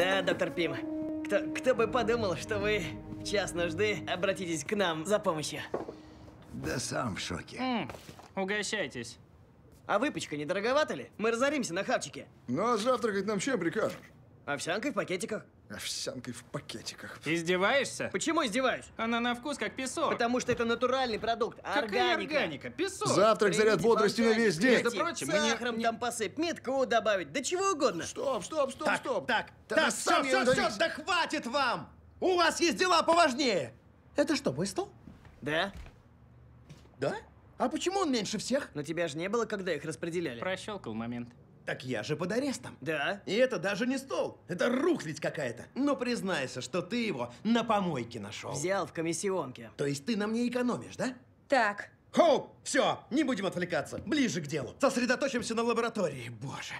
Да, доктор Пим. Кто, кто бы подумал, что вы в час нужды обратитесь к нам за помощью. Да сам в шоке. М, угощайтесь. А выпечка не дороговата ли? Мы разоримся на хавчике. Ну, а завтракать нам чем прикажешь? Овсянкой в пакетиках овсянкой в пакетиках. Издеваешься? Почему издеваюсь? Она на вкус как песок. Потому что это натуральный продукт, органика. Какая органика? Песок. Завтрак, Приведите заряд бодрости на весь день. Между прочим, сахаром не... там посыпь, метку добавить, да чего угодно. Стоп, стоп, стоп, так, стоп. Так, так, так, да, все, все, все, да хватит вам! У вас есть дела поважнее. Это что, мой стол? Да. Да? А почему он меньше всех? Но тебя же не было, когда их распределяли. Прощелкал момент. Так я же под арестом. Да. И это даже не стол. Это рухлядь какая-то. Но признайся, что ты его на помойке нашел. Взял в комиссионке. То есть ты на мне экономишь, да? Так. Хоп! Все, не будем отвлекаться. Ближе к делу. Сосредоточимся на лаборатории. Боже.